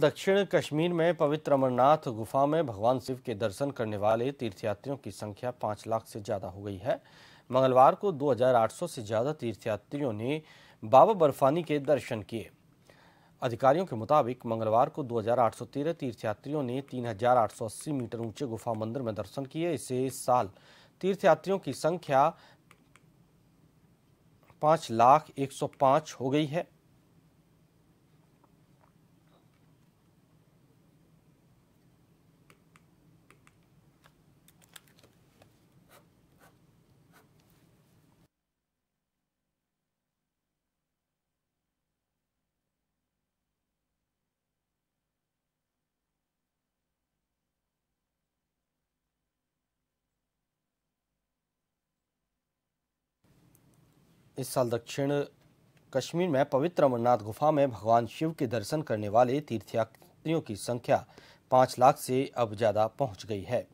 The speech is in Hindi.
दक्षिण कश्मीर में पवित्र अमरनाथ गुफा में भगवान शिव के दर्शन करने वाले तीर्थयात्रियों की संख्या पाँच लाख से ज़्यादा हो गई है मंगलवार को 2,800 से ज़्यादा तीर्थयात्रियों ने बाबा बर्फानी के दर्शन किए अधिकारियों के मुताबिक मंगलवार को 2,813 तीर्थयात्रियों ने 3,880 मीटर ऊंचे गुफा मंदिर में दर्शन किए इसे इस साल तीर्थयात्रियों की संख्या पाँच लाख एक हो गई है इस साल दक्षिण कश्मीर में पवित्र अमरनाथ गुफा में भगवान शिव के दर्शन करने वाले तीर्थयात्रियों की संख्या पाँच लाख से अब ज़्यादा पहुंच गई है